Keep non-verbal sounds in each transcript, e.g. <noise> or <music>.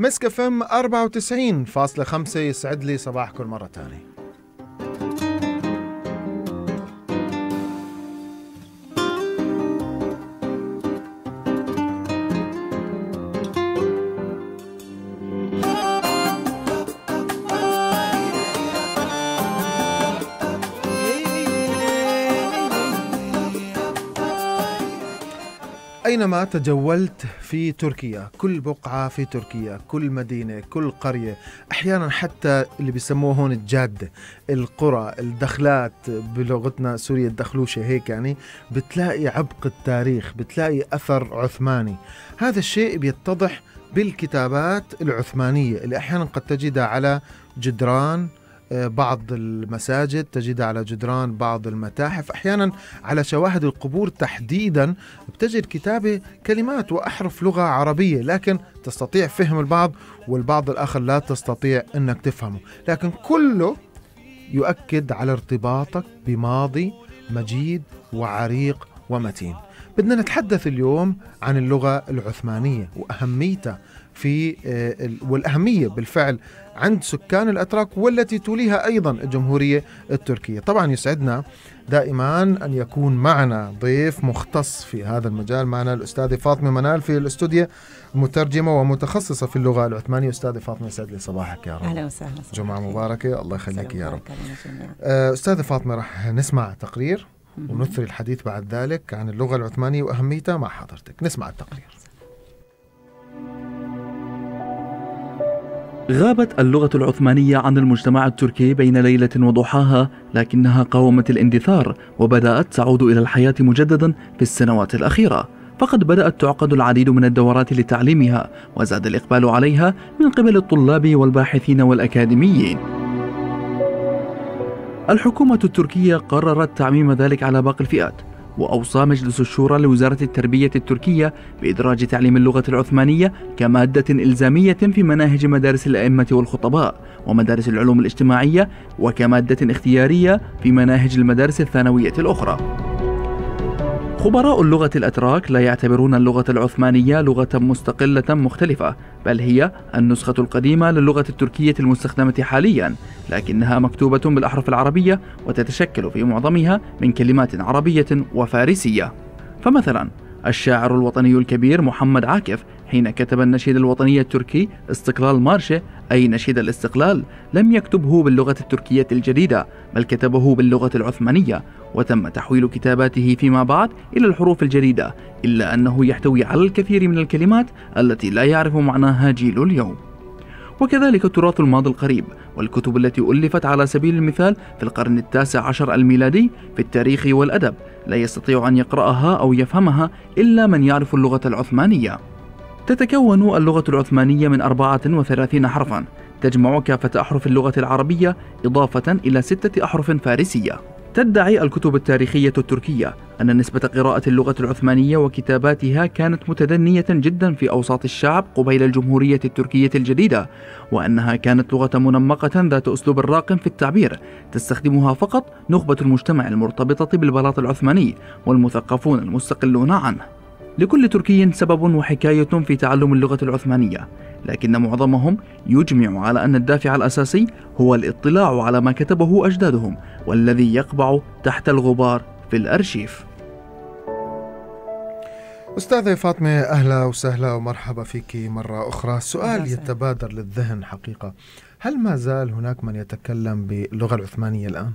مسك اف ام 94.5 يسعد لي صباحكم مره ثانيه حينما تجولت في تركيا كل بقعة في تركيا كل مدينة كل قرية أحيانا حتى اللي بيسموه هون الجادة القرى الدخلات بلغتنا سوريا الدخلوشة هيك يعني بتلاقي عبق التاريخ بتلاقي أثر عثماني هذا الشيء بيتضح بالكتابات العثمانية اللي أحيانا قد تجدها على جدران بعض المساجد تجدها على جدران بعض المتاحف أحيانا على شواهد القبور تحديدا بتجد كتابة كلمات وأحرف لغة عربية لكن تستطيع فهم البعض والبعض الآخر لا تستطيع أنك تفهمه لكن كله يؤكد على ارتباطك بماضي مجيد وعريق ومتين بدنا نتحدث اليوم عن اللغة العثمانية وأهميتها في آه، والأهمية بالفعل عند سكان الأتراك والتي توليها أيضا الجمهورية التركية طبعا يسعدنا دائما أن يكون معنا ضيف مختص في هذا المجال معنا الأستاذة فاطمة منال في الاستوديو مترجمة ومتخصصة في اللغة العثمانية أستاذة فاطمة يسعد لي صباحك يا رب أهلا وسهلا جمعة مباركة الله يخليك يا رب آه، أستاذة فاطمة رح نسمع تقرير ونثري الحديث بعد ذلك عن اللغة العثمانية وأهميتها مع حضرتك نسمع التقرير غابت اللغة العثمانية عن المجتمع التركي بين ليلة وضحاها لكنها قاومت الاندثار وبدأت تعود إلى الحياة مجددا في السنوات الأخيرة فقد بدأت تعقد العديد من الدورات لتعليمها وزاد الإقبال عليها من قبل الطلاب والباحثين والأكاديميين الحكومة التركية قررت تعميم ذلك على باقي الفئات وأوصى مجلس الشورى لوزارة التربية التركية بإدراج تعليم اللغة العثمانية كمادة إلزامية في مناهج مدارس الأئمة والخطباء ومدارس العلوم الاجتماعية وكمادة اختيارية في مناهج المدارس الثانوية الأخرى. خبراء اللغة الأتراك لا يعتبرون اللغة العثمانية لغة مستقلة مختلفة بل هي النسخة القديمة للغة التركية المستخدمة حاليا لكنها مكتوبة بالأحرف العربية وتتشكل في معظمها من كلمات عربية وفارسية فمثلا الشاعر الوطني الكبير محمد عاكف حين كتب النشيد الوطني التركي استقلال مارشة أي نشيد الاستقلال لم يكتبه باللغة التركية الجديدة بل كتبه باللغة العثمانية وتم تحويل كتاباته فيما بعد إلى الحروف الجديدة إلا أنه يحتوي على الكثير من الكلمات التي لا يعرف معناها جيل اليوم وكذلك تراث الماضي القريب والكتب التي ألفت على سبيل المثال في القرن التاسع عشر الميلادي في التاريخ والأدب لا يستطيع أن يقرأها أو يفهمها إلا من يعرف اللغة العثمانية تتكون اللغة العثمانية من 34 حرفا تجمع كافة أحرف اللغة العربية إضافة إلى ستة أحرف فارسية تدعي الكتب التاريخية التركية أن نسبة قراءة اللغة العثمانية وكتاباتها كانت متدنية جدا في أوساط الشعب قبيل الجمهورية التركية الجديدة، وأنها كانت لغة منمقة ذات أسلوب راق في التعبير، تستخدمها فقط نخبة المجتمع المرتبطة بالبلاط العثماني والمثقفون المستقلون عنه. لكل تركي سبب وحكاية في تعلم اللغة العثمانية لكن معظمهم يجمع على أن الدافع الأساسي هو الاطلاع على ما كتبه أجدادهم والذي يقبع تحت الغبار في الأرشيف أستاذة فاطمة أهلا وسهلا ومرحبا فيك مرة أخرى سؤال يتبادر للذهن حقيقة هل ما زال هناك من يتكلم باللغة العثمانية الآن؟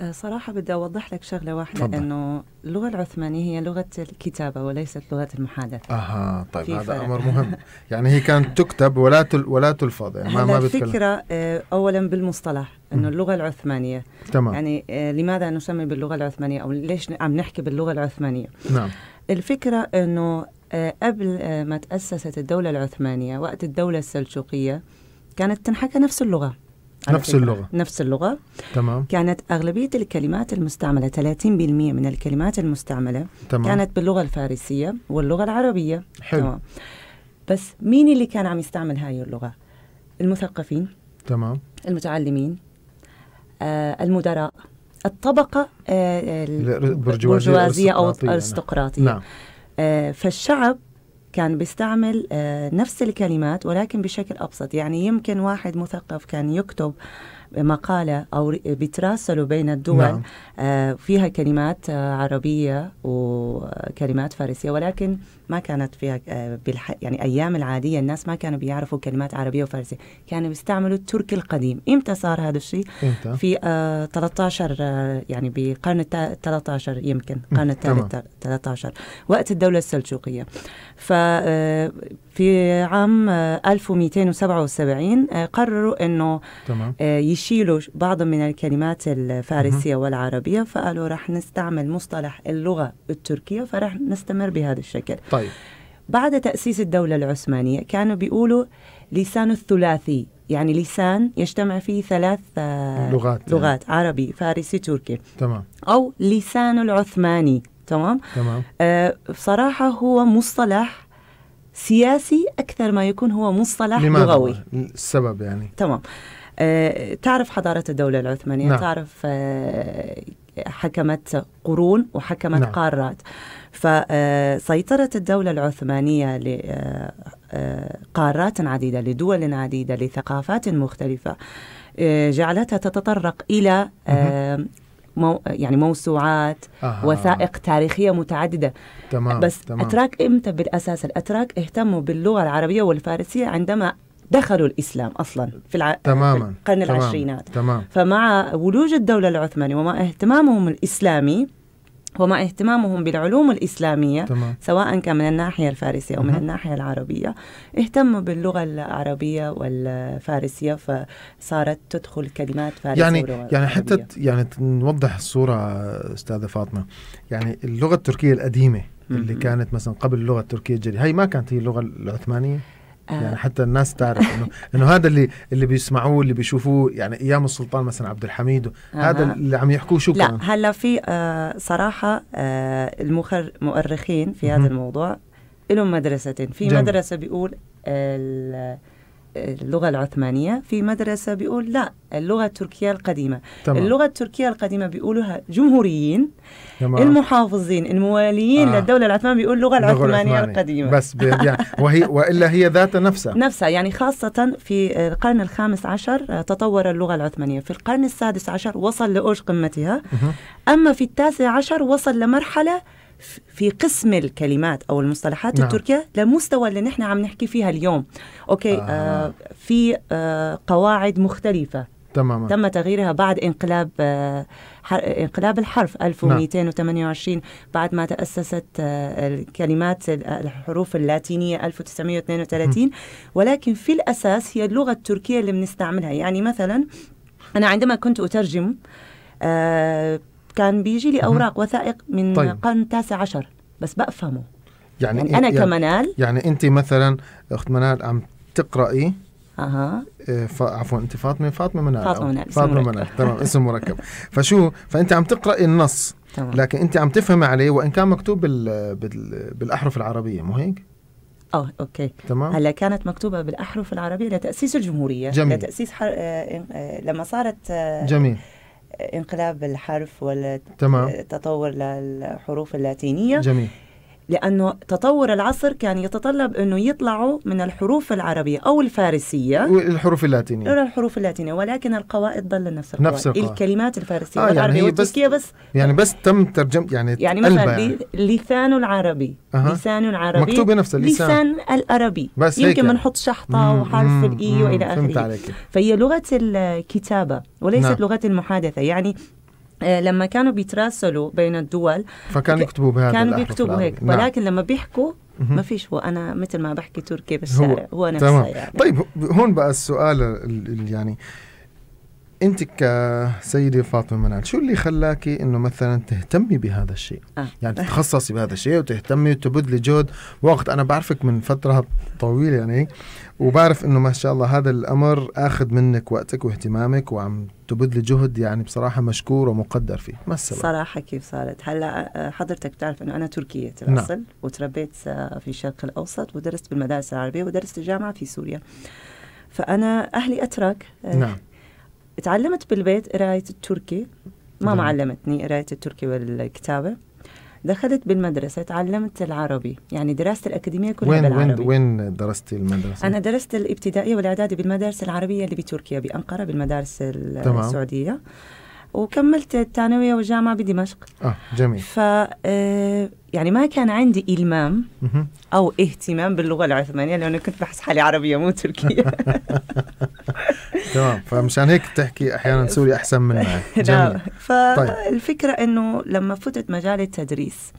آه، صراحة بدي أوضح لك شغلة واحدة طبعا. أنه اللغة العثمانية هي لغة الكتابة وليست لغة المحادثة أها طيب هذا فرق. أمر مهم <laughs> يعني هي كانت تكتب ولا تل ولا تلفظ يعني ما, ما الفكرة آه، أولا بالمصطلح أنه اللغة العثمانية تمام يعني آه، لماذا نسمي باللغة العثمانية أو ليش عم نحكي باللغة العثمانية نعم الفكرة أنه قبل ما تأسست الدولة العثمانية وقت الدولة السلجوقية كانت تنحكى نفس اللغة نفس فكرة. اللغة نفس اللغة تمام كانت أغلبية الكلمات المستعملة 30% من الكلمات المستعملة تمام. كانت باللغة الفارسية واللغة العربية حلو تمام. بس مين اللي كان عم يستعمل هاي اللغة؟ المثقفين تمام المتعلمين آه المدراء الطبقة آه البرجوازية أو الأرستقراطية نعم. آه فالشعب كان بيستعمل آه، نفس الكلمات ولكن بشكل أبسط يعني يمكن واحد مثقف كان يكتب مقالة أو بيتراسلوا بين الدول نعم. آه فيها كلمات آه عربية وكلمات فارسية ولكن ما كانت فيها آه بالح... يعني أيام العادية الناس ما كانوا بيعرفوا كلمات عربية وفارسية كانوا بيستعملوا التركي القديم إمتى صار هذا الشيء؟ في 13 آه، آه، يعني بقرن 13 يمكن القرن الثالث 13 وقت الدولة السلجوقية ف آه، في عام 1277 آه، آه، قرروا انه تمام. آه، يشيلوا بعض من الكلمات الفارسيه والعربيه فقالوا رح نستعمل مصطلح اللغه التركيه فرح نستمر بهذا الشكل طيب بعد تاسيس الدوله العثمانيه كانوا بيقولوا لسان الثلاثي يعني لسان يجتمع فيه ثلاث لغات لغات يعني. عربي فارسي تركي تمام او لسان العثماني تمام تمام آه بصراحه هو مصطلح سياسي أكثر ما يكون هو مصطلح لغوي السبب يعني تمام آه تعرف حضارة الدولة العثمانية نعم. تعرف آه حكمت قرون وحكمت نعم. قارات فسيطرة آه، الدولة العثمانية لقارات آه، آه، عديدة لدول عديدة لثقافات مختلفة جعلتها تتطرق إلى مو يعني موسوعات آه. وثائق تاريخيه متعدده تمام. بس تمام. اتراك امتى بالاساس الاتراك اهتموا باللغه العربيه والفارسيه عندما دخلوا الاسلام اصلا في, الع... تماما. في القرن تمام. العشرينات تمام. فمع ولوج الدوله العثمانيه ومع اهتمامهم الاسلامي وما اهتمامهم بالعلوم الإسلامية تمام. سواء كان من الناحية الفارسية أو من الناحية العربية اهتموا باللغة العربية والفارسية فصارت تدخل كلمات فارسية يعني يعني حتى يعني نوضح الصورة أستاذة فاطمة يعني اللغة التركية القديمة اللي كانت مثلا قبل اللغة التركية الجديدة هي ما كانت هي اللغة العثمانية يعني آه. حتى الناس تعرف انه <laughs> انه هذا اللي اللي بيسمعوه اللي بيشوفوه يعني ايام السلطان مثلا عبد الحميد هذا اللي عم يحكوه شو لا كان هلا في آه صراحه آه المؤرخين في هذا الموضوع لهم مدرستين في جميل. مدرسه بيقول اللغة العثمانية في مدرسة بيقول لا اللغة التركية القديمة تمام. اللغة التركية القديمة بيقولوها جمهوريين تمام. المحافظين المواليين آه. للدولة العثمانية بيقول اللغة العثمانية القديمة بس يعني وهي وإلا هي ذات نفسها نفسها يعني خاصة في القرن الخامس عشر تطور اللغة العثمانية في القرن السادس عشر وصل لأوج قمتها أما في التاسع عشر وصل لمرحلة في قسم الكلمات او المصطلحات نعم. التركيه لمستوى اللي نحن عم نحكي فيها اليوم اوكي آه. آه في آه قواعد مختلفه تماما تم تغييرها بعد انقلاب آه انقلاب الحرف 1228 نعم. بعد ما تأسست آه الكلمات الحروف اللاتينية 1932 م. ولكن في الأساس هي اللغة التركية اللي بنستعملها يعني مثلا أنا عندما كنت أترجم آه كان بيجي لي اوراق وثائق من طيب. القرن التاسع عشر بس بفهمه يعني, يعني انا يعني كمنال يعني انت مثلا اخت منال عم تقراي اها آه، عفوا انت فاطمه فاطمه منال فاطمه منال فاطمه منال تمام اسم مركب فشو فانت عم تقراي النص تمام. لكن انت عم تفهمي عليه وان كان مكتوب بال... بال... بالاحرف العربيه مو هيك؟ اه اوكي تمام هلا كانت مكتوبه بالاحرف العربيه لتاسيس الجمهوريه جميل. لتاسيس حر... آه، آه، لما صارت جميل انقلاب الحرف والتطور للحروف اللاتينية جميل لأنه تطور العصر كان يتطلب أنه يطلعوا من الحروف العربية أو الفارسية الحروف اللاتينية إلى الحروف اللاتينية ولكن القواعد ظل نفس القواعد, نفس القواعد. الكلمات الفارسية آه والعربية يعني والتركية بس, بس يعني بس تم ترجمة يعني يعني مثلا يعني. لسان العربي أه. لسان العربي مكتوب نفس اللسان لسان العربي بس يمكن يعني. بنحط شحطة وحرف الإي وإلى آخره فهي لغة الكتابة وليست نعم. لغة المحادثة يعني آه، لما كانوا بيتراسلوا بين الدول فكانوا يكتبوا بهذا كانوا بيكتبوا هيك نعم. ولكن لما بيحكوا ما فيش هو انا مثل ما بحكي تركي بالشارع هو, هو نفسه يعني. طيب هون بقى السؤال يعني انت كسيده فاطمه منال شو اللي خلاكي انه مثلا تهتمي بهذا الشيء آه. يعني تتخصصي بهذا الشيء وتهتمي وتبذلي جهد وقت انا بعرفك من فتره طويله يعني وبعرف انه ما شاء الله هذا الامر اخذ منك وقتك واهتمامك وعم تبذلي جهد يعني بصراحه مشكور ومقدر فيه ما السبب صراحه كيف صارت هلا آه، حضرتك تعرف انه انا تركيه الاصل نعم. وتربيت آه، في الشرق الاوسط ودرست بالمدارس العربيه ودرست الجامعه في سوريا فانا اهلي اترك آه، نعم تعلمت بالبيت قراية التركي ماما ما علمتني قراية التركي والكتابة دخلت بالمدرسة تعلمت العربي يعني دراستي الأكاديمية كلها وين بالعربي وين وين درستي المدرسة؟ أنا درست الابتدائية والإعدادي بالمدارس العربية اللي بتركيا بأنقرة بالمدارس السعودية وكملت الثانوية والجامعة بدمشق اه جميل ف آه، يعني ما كان عندي إلمام أو اهتمام باللغة العثمانية لأنه كنت بحس حالي عربية مو تركية <laughs> تمام فمشان هيك بتحكي احيانا <laughs> سوري احسن منها نعم. <laughs> جميل طيب. فالفكره انه لما فتت مجال التدريس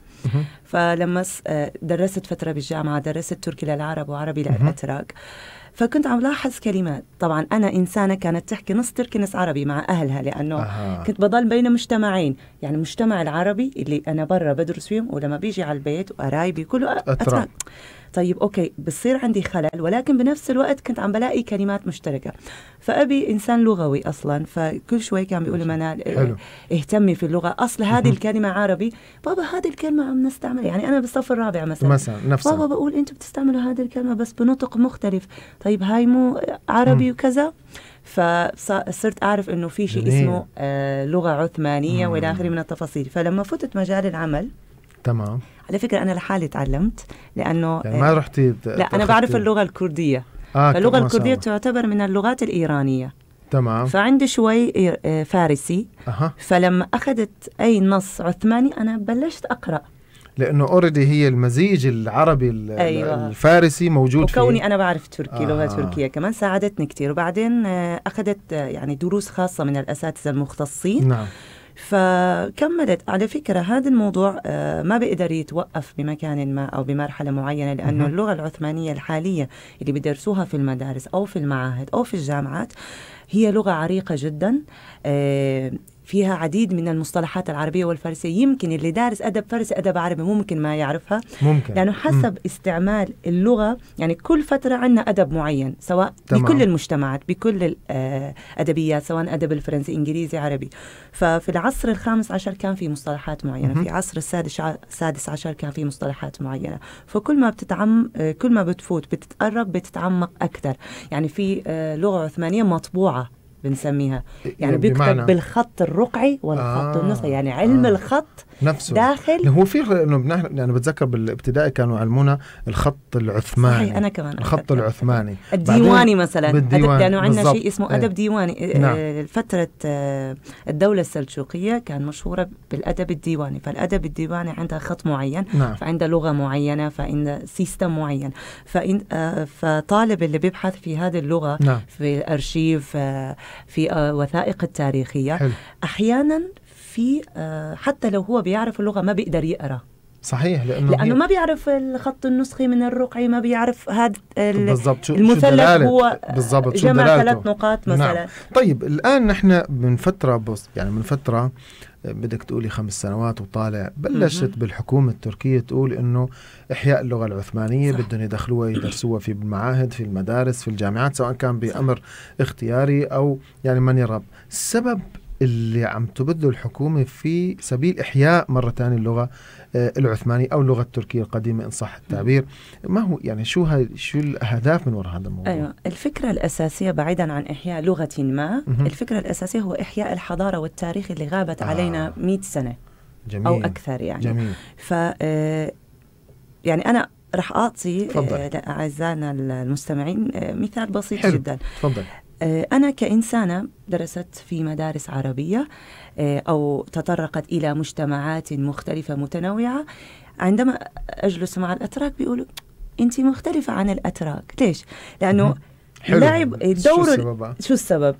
فلما آه، درست فتره بالجامعه درست تركي للعرب وعربي للاتراك فكنت عم لاحظ كلمات طبعا انا انسانه كانت تحكي نص تركي نص عربي مع اهلها لانه آه. كنت بضل بين مجتمعين يعني المجتمع العربي اللي انا برا بدرس فيهم ولما بيجي على البيت وقرايبي كله اتراك طيب اوكي بصير عندي خلل ولكن بنفس الوقت كنت عم بلاقي كلمات مشتركه فابي انسان لغوي اصلا فكل شوي كان بيقول منال آه، اهتمي في اللغه اصل هذه الكلمه عربي بابا هذه الكلمه عم نستعملها يعني انا بالصف الرابع مثلا مثلا نفسها بابا بقول انتم بتستعملوا هذه الكلمه بس بنطق مختلف طيب هاي مو عربي وكذا فصرت اعرف انه في شيء اسمه آه لغه عثمانيه والى اخره من التفاصيل فلما فتت مجال العمل تمام على فكره انا لحالي تعلمت لانه يعني آه، ما رحتي لا انا بعرف اللغه الكرديه آه فاللغه الكرديه تعتبر من اللغات الايرانيه تمام فعندي شوي آه، فارسي أه. فلما اخذت اي نص عثماني انا بلشت اقرا لانه اوريدي هي المزيج العربي أيوة. الفارسي موجود وكوني فيه. انا بعرف تركي آه. لغه تركيه كمان ساعدتني كثير وبعدين آه، اخذت يعني دروس خاصه من الاساتذه المختصين نعم فكملت على فكرة هذا الموضوع آه، ما بيقدر يتوقف بمكان ما أو بمرحلة معينة لأنه اللغة العثمانية الحالية اللي بيدرسوها في المدارس أو في المعاهد أو في الجامعات هي لغة عريقة جدا آه، فيها عديد من المصطلحات العربية والفارسية يمكن اللي دارس أدب فارسي أدب عربي ممكن ما يعرفها ممكن لأنه حسب م. استعمال اللغة يعني كل فترة عندنا أدب معين سواء تمام. بكل المجتمعات بكل الأدبيات آه، سواء أدب الفرنسي إنجليزي عربي ففي العصر الخامس عشر كان في مصطلحات معينة م. في العصر السادس السادس عشر كان في مصطلحات معينة فكل ما بتتعم آه، كل ما بتفوت بتتقرب بتتعمق أكثر يعني في آه، لغة عثمانية مطبوعة بنسميها إيه، إيه، يعني بيكتب بالخط الرقعي والخط آه النصفي يعني آه، علم آه الخط نفسه داخل هو في انه نحن يعني بتذكر بالابتدائي كانوا يعلمونا الخط العثماني صحيح انا كمان الخط العثماني الديواني مثلا الديوان يعني لانه عندنا شيء اسمه ادب إيه. ديواني نعم. فتره آه، الدوله السلجوقيه كان مشهوره بالادب الديواني فالادب الديواني عندها خط معين نعم. فعندها لغه معينه فعندها سيستم معين فإن آه، فطالب اللي بيبحث في هذه اللغه نعم. في الارشيف في آه، وثائق التاريخيه حل. احيانا في آه، حتى لو هو بيعرف اللغه ما بيقدر يقرا صحيح لانه لانه ما بيعرف الخط النسخي من الرقعي ما بيعرف هذا بالضبط المثلث هو بالضبط جمع ثلاث نقاط نعم. مثلا نعم. طيب الان نحن من فتره بص يعني من فتره بدك تقولي خمس سنوات وطالع بلشت بالحكومة التركية تقول إنه إحياء اللغة العثمانية بدهم يدخلوها يدرسوها في المعاهد في المدارس في الجامعات سواء كان بأمر اختياري أو يعني من يرغب السبب اللي عم تبذله الحكومة في سبيل إحياء مرة ثانية اللغة آه، العثمانية أو اللغة التركية القديمة إن صح التعبير ما هو يعني شو شو الأهداف من وراء هذا الموضوع أيوة الفكرة الأساسية بعيدا عن إحياء لغة ما الفكرة الأساسية هو إحياء الحضارة والتاريخ اللي غابت آه. علينا 100 سنة جميل. أو أكثر يعني جميل. ف آه، يعني أنا رح أعطي آه، أعزائنا المستمعين مثال بسيط حلو. جدا تفضل آه، أنا كإنسانة درست في مدارس عربية آه، أو تطرقت إلى مجتمعات مختلفة متنوعة عندما أجلس مع الأتراك بيقولوا أنت مختلفة عن الأتراك ليش؟ لأنه حلو. دور شو السبب؟ شو السبب؟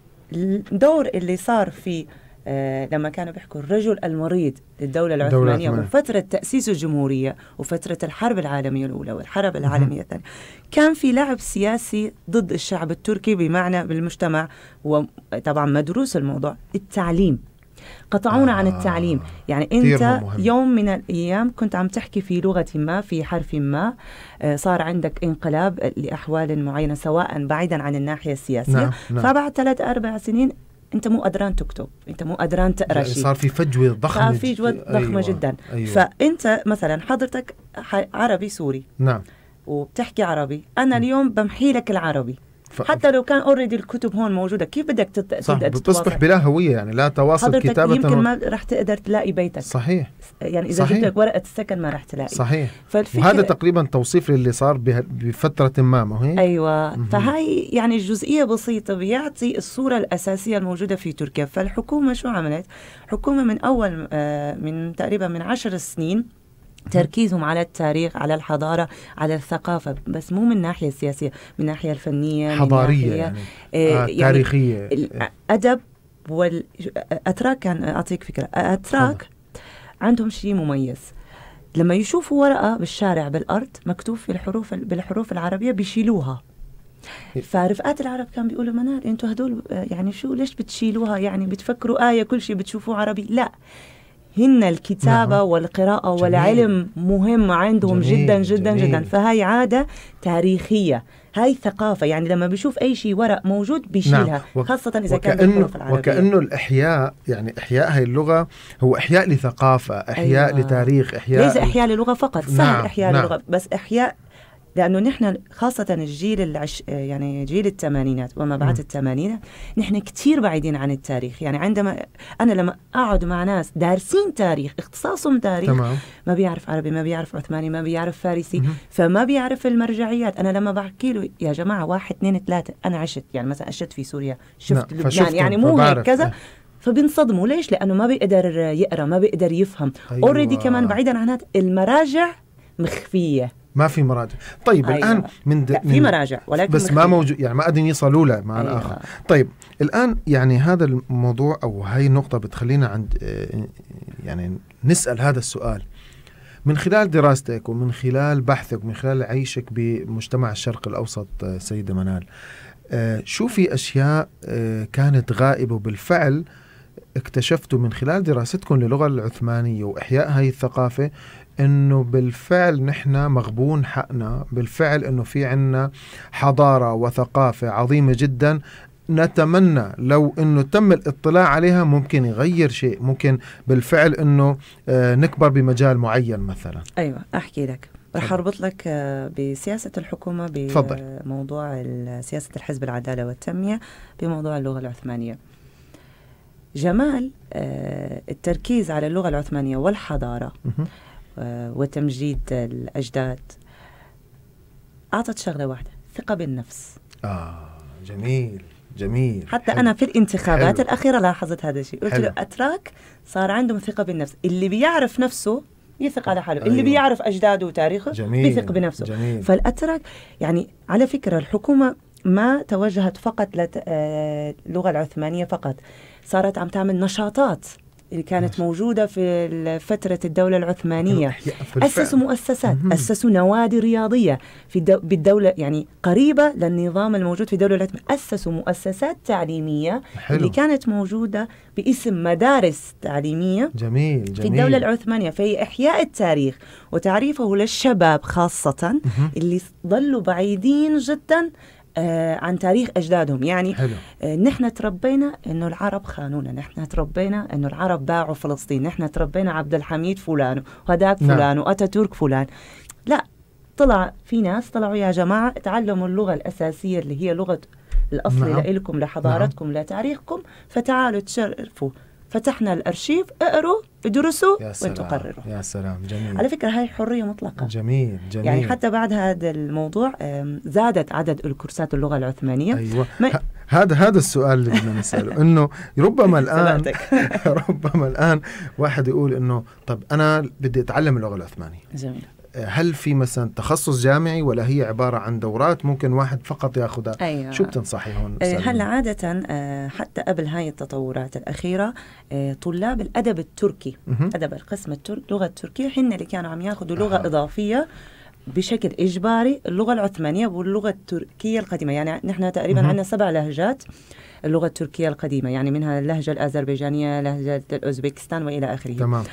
اللي صار في آه لما كانوا بيحكوا الرجل المريض للدولة العثمانية وفترة تأسيس الجمهورية وفترة الحرب العالمية الأولى والحرب العالمية الثانية كان في لعب سياسي ضد الشعب التركي بمعنى بالمجتمع وطبعا مدروس الموضوع التعليم قطعونا آه عن التعليم آه، يعني انت يوم من الايام كنت عم تحكي في لغه ما في حرف ما آه، صار عندك انقلاب لاحوال معينه سواء بعيدا عن الناحيه السياسيه نعم. نعم. فبعد ثلاث اربع سنين انت مو قدران تكتب انت مو قدران تقرا يعني شيء صار في فجوه ضخمه صار في فجوه ضخمه أيوة. جدا أيوة. فانت مثلا حضرتك عربي سوري نعم وبتحكي عربي انا اليوم بمحي لك العربي ف... حتى لو كان اوريدي الكتب هون موجوده كيف بدك تت... صح تبدأ بتصبح بلا هويه يعني لا تواصل حضرتك كتابه يمكن و... ما رح تقدر تلاقي بيتك صحيح يعني اذا جبت لك ورقه السكن ما رح تلاقي صحيح فالفكرة... وهذا تقريبا توصيف للي صار به... بفتره ما ما هي ايوه فهي فهاي يعني جزئيه بسيطه بيعطي الصوره الاساسيه الموجوده في تركيا فالحكومه شو عملت حكومه من اول آه، من تقريبا من عشر سنين تركيزهم على التاريخ على الحضاره على الثقافه بس مو من الناحيه السياسيه من الناحيه الفنيه حضاريه من يعني, آه،, آه يعني تاريخيه الادب آه. والاتراك كان اعطيك فكره اتراك عندهم شيء مميز لما يشوفوا ورقه بالشارع بالارض مكتوب في الحروف بالحروف العربيه بيشيلوها إيه. فرفقات العرب كان بيقولوا منال انتوا هدول آه، يعني شو ليش بتشيلوها يعني بتفكروا ايه كل شيء بتشوفوه عربي لا هن الكتابة نعم. والقراءة جميل. والعلم مهم عندهم جميل. جدا جدا جميل. جدا فهي عادة تاريخية هاي ثقافة يعني لما بيشوف أي شيء ورق موجود بيشيلها نعم. خاصة إذا وكأنه كان العربية. وكأنه الإحياء يعني إحياء هاي اللغة هو إحياء لثقافة إحياء أيوة. لتاريخ إحياء ليس إحياء للغة فقط سهل نعم. إحياء نعم. للغة بس إحياء لانه نحن خاصه الجيل العش يعني جيل الثمانينات وما بعد الثمانينات نحن كثير بعيدين عن التاريخ يعني عندما انا لما اقعد مع ناس دارسين تاريخ اختصاصهم تاريخ تمام. ما بيعرف عربي ما بيعرف عثماني ما بيعرف فارسي مم. فما بيعرف المرجعيات انا لما بحكي له يا جماعه واحد اثنين ثلاثه انا عشت يعني مثلا عشت في سوريا شفت نعم، لبنان يعني مو هيك كذا إيه. فبينصدموا ليش؟ لانه ما بيقدر يقرا ما بيقدر يفهم اوريدي أيوة. كمان بعيدا عن هذا المراجع مخفيه ما في مراجع طيب أيوة. الان من د... لا في مراجع ولكن بس ما موجود يعني ما قادرين يصلوا له مع أيوة. الاخر طيب الان يعني هذا الموضوع او هاي النقطه بتخلينا عند آه، يعني نسال هذا السؤال من خلال دراستك ومن خلال بحثك ومن خلال عيشك بمجتمع الشرق الاوسط آه، سيده منال آه، شو في اشياء كانت غائبه وبالفعل اكتشفتوا من خلال دراستكم للغه العثمانيه واحياء هذه الثقافه انه بالفعل نحن مغبون حقنا بالفعل انه في عنا حضاره وثقافه عظيمه جدا نتمنى لو انه تم الاطلاع عليها ممكن يغير شيء ممكن بالفعل انه آه، نكبر بمجال معين مثلا ايوه احكي لك رح اربط لك آه، بسياسه الحكومه بموضوع آه، سياسه الحزب العداله والتنميه بموضوع اللغه العثمانيه جمال التركيز على اللغه العثمانيه والحضاره آه، وتمجيد الأجداد أعطت شغلة واحدة ثقة بالنفس آه جميل جميل حتى حلو. انا في الانتخابات حلو. الاخيره لاحظت هذا الشيء قلت له اتراك صار عندهم ثقه بالنفس اللي بيعرف نفسه يثق على حاله أيوة. اللي بيعرف اجداده وتاريخه جميل. بيثق بنفسه جميل. فالاتراك يعني على فكره الحكومه ما توجهت فقط آه، للغه العثمانيه فقط صارت عم تعمل نشاطات اللي كانت موجودة في فترة الدولة العثمانية أسسوا مؤسسات أسسوا نوادي رياضية في بالدولة يعني قريبة للنظام الموجود في الدولة العثمانية أسسوا مؤسسات تعليمية حلو. اللي كانت موجودة باسم مدارس تعليمية جميل, جميل. في الدولة العثمانية فهي إحياء التاريخ وتعريفه للشباب خاصة اللي ظلوا بعيدين جدا آه، عن تاريخ اجدادهم يعني حلو. آه، نحن تربينا انه العرب خانونا نحن تربينا انه العرب باعوا فلسطين نحن تربينا عبد الحميد فلان وهداك نعم. فلان واتاتورك فلان لا طلع في ناس طلعوا يا جماعه تعلموا اللغه الاساسيه اللي هي لغه الاصل نعم. لكم لحضارتكم نعم. لتاريخكم فتعالوا تشرفوا فتحنا الارشيف اقروا ادرسوا يا سلام وتقرروا يا سلام جميل على فكره هاي حريه مطلقه جميل جميل يعني حتى بعد هذا الموضوع زادت عدد الكورسات اللغه العثمانيه ايوه هذا هذا السؤال اللي بدنا نساله <laughs> انه ربما الان <laughs> ربما الان واحد يقول انه طب انا بدي اتعلم اللغه العثمانيه جميل هل في مثلا تخصص جامعي ولا هي عباره عن دورات ممكن واحد فقط ياخذها أيوة. شو بتنصحي هون آه، هلا عاده آه، حتى قبل هاي التطورات الاخيره آه، طلاب الادب التركي مه. ادب القسم التركي اللغه التركيه هن اللي كانوا عم ياخذوا لغه آه. اضافيه بشكل اجباري اللغه العثمانيه واللغه التركيه القديمه يعني نحن تقريبا عندنا سبع لهجات اللغه التركيه القديمه يعني منها اللهجه الاذربيجانيه لهجه الاوزبكستان والى اخره تمام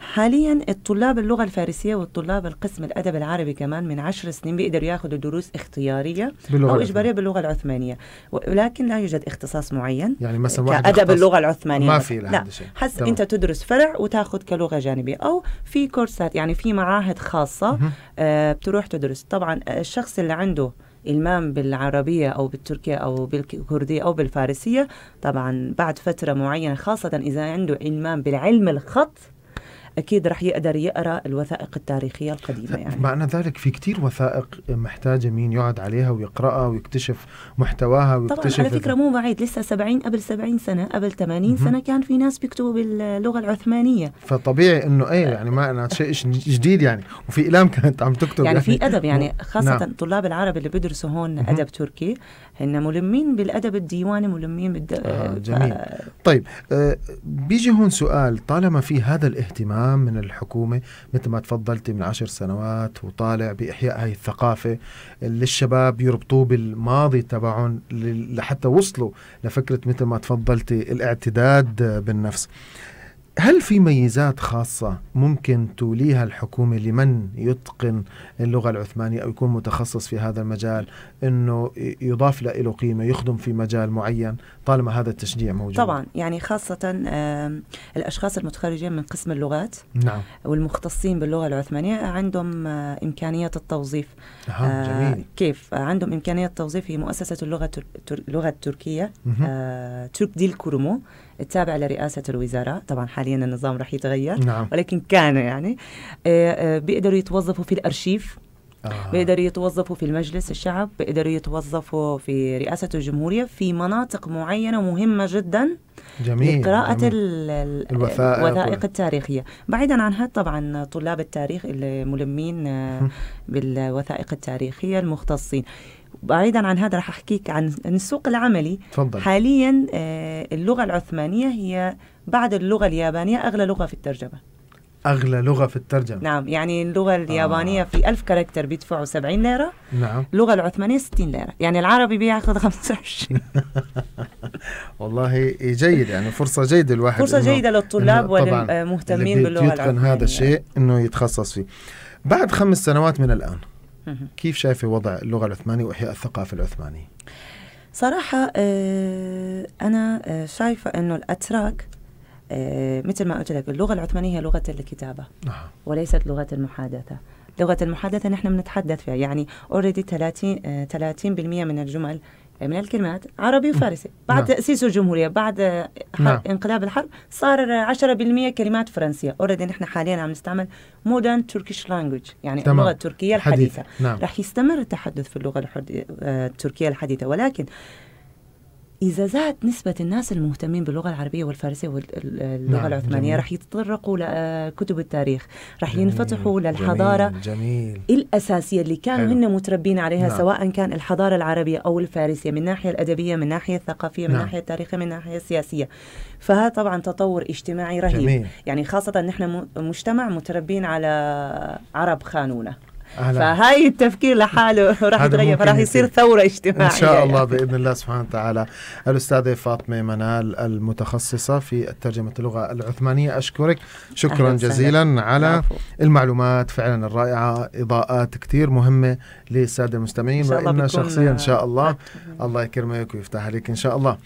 حاليا الطلاب اللغة الفارسية والطلاب القسم الأدب العربي كمان من عشر سنين بيقدروا ياخذوا دروس اختيارية باللغة أو إجبارية باللغة العثمانية ولكن لا يوجد اختصاص معين يعني مثلا واحد كأدب اللغة العثمانية ما في لا حس طبعا. أنت تدرس فرع وتاخذ كلغة جانبية أو في كورسات يعني في معاهد خاصة آه بتروح تدرس طبعا الشخص اللي عنده المام بالعربية أو بالتركية أو بالكردية أو بالفارسية طبعا بعد فترة معينة خاصة إذا عنده المام بالعلم الخط اكيد رح يقدر يقرا الوثائق التاريخيه القديمه يعني معنى ذلك في كتير وثائق محتاجه مين يقعد عليها ويقراها ويكتشف محتواها ويكتشف طبعا على فكره مو بعيد لسه 70 قبل 70 سنه قبل 80 سنه كان في ناس بيكتبوا باللغه العثمانيه فطبيعي انه ايه يعني ما أنا شيء جديد يعني وفي إلام كانت عم تكتب يعني, يعني في ادب يعني نعم. خاصه نعم. طلاب العرب اللي بيدرسوا هون ادب تركي هن ملمين بالادب الديواني ملمين بالد... آه, آه، جميل ف... آه. طيب آه بيجي هون سؤال طالما في هذا الاهتمام من الحكومه مثل ما تفضلتي من عشر سنوات وطالع باحياء هاي الثقافه للشباب يربطوه بالماضي تبعهم لحتى وصلوا لفكره مثل ما تفضلتي الاعتداد بالنفس آه هل في ميزات خاصة ممكن توليها الحكومة لمن يتقن اللغة العثمانية أو يكون متخصص في هذا المجال أنه يضاف له قيمة يخدم في مجال معين طالما هذا التشجيع موجود طبعا يعني خاصة الأشخاص المتخرجين من قسم اللغات نعم. والمختصين باللغة العثمانية عندهم آه، إمكانية التوظيف آه جميل. كيف عندهم إمكانية التوظيف في مؤسسة اللغة اللغة التركية آه ترك ديل الكرمو التابع لرئاسة الوزارة طبعا حاليا النظام راح يتغير نعم. ولكن كان يعني آه، آه، بيقدروا يتوظفوا في الأرشيف آه. بيقدروا يتوظفوا في المجلس الشعب بيقدروا يتوظفوا في رئاسة الجمهورية في مناطق معينة مهمة جدا جميل لقراءة جميل. الوثائق, الوثائق التاريخية بعيدا عن هذا طبعا طلاب التاريخ الملمين آه، بالوثائق التاريخية المختصين بعيدا عن هذا رح احكيك عن السوق العملي تفضل. حاليا آه، اللغه العثمانيه هي بعد اللغه اليابانيه اغلى لغه في الترجمه اغلى لغه في الترجمه نعم يعني اللغه اليابانيه آه. في ألف كاركتر بيدفعوا 70 ليره نعم اللغه العثمانيه 60 ليره يعني العربي بياخذ 25 <laughs> والله جيد يعني فرصه جيده الواحد فرصه جيده للطلاب وللمهتمين باللغه العثمانيه هذا الشيء انه يتخصص فيه بعد خمس سنوات من الان كيف شايفه وضع اللغه العثمانيه واحياء الثقافه العثمانيه؟ صراحه آه، انا آه، شايفه انه الاتراك آه، مثل ما قلت لك اللغه العثمانيه هي لغه الكتابه نعم. وليست لغه المحادثه لغه المحادثه نحن بنتحدث فيها يعني اوريدي 30 30% من الجمل من الكلمات عربي وفارسي نعم. بعد نعم. تأسيس الجمهورية بعد نعم. انقلاب الحرب صار 10% كلمات فرنسية اوريدي نحن حاليا عم نستعمل مودرن تركيش لانجوج يعني تمام. اللغة التركية الحديثة حديث. نعم. رح يستمر التحدث في اللغة آه، التركية الحديثة ولكن إذا زادت نسبة الناس المهتمين باللغة العربية والفارسية واللغة نعم العثمانية رح يتطرقوا لكتب آه، التاريخ رح ينفتحوا للحضارة جميل جميل الأساسية اللي كانوا هن متربين عليها نعم سواء كان الحضارة العربية أو الفارسية من ناحية الأدبية من ناحية الثقافية من نعم ناحية التاريخية من ناحية السياسية فهذا طبعا تطور اجتماعي رهيب جميل يعني خاصة نحن مجتمع متربين على عرب خانونة فهاي التفكير لحاله <laughs> راح يتغير فراح يصير ثوره اجتماعيه ان شاء الله يعني. باذن الله سبحانه وتعالى الاستاذه فاطمه منال المتخصصه في ترجمه اللغه العثمانيه اشكرك شكرا جزيلا سهل. على عفو. المعلومات فعلا الرائعه اضاءات كثير مهمه للساده المستمعين وإنا شخصيا ان شاء الله الله يكرمك ويفتح عليك ان شاء الله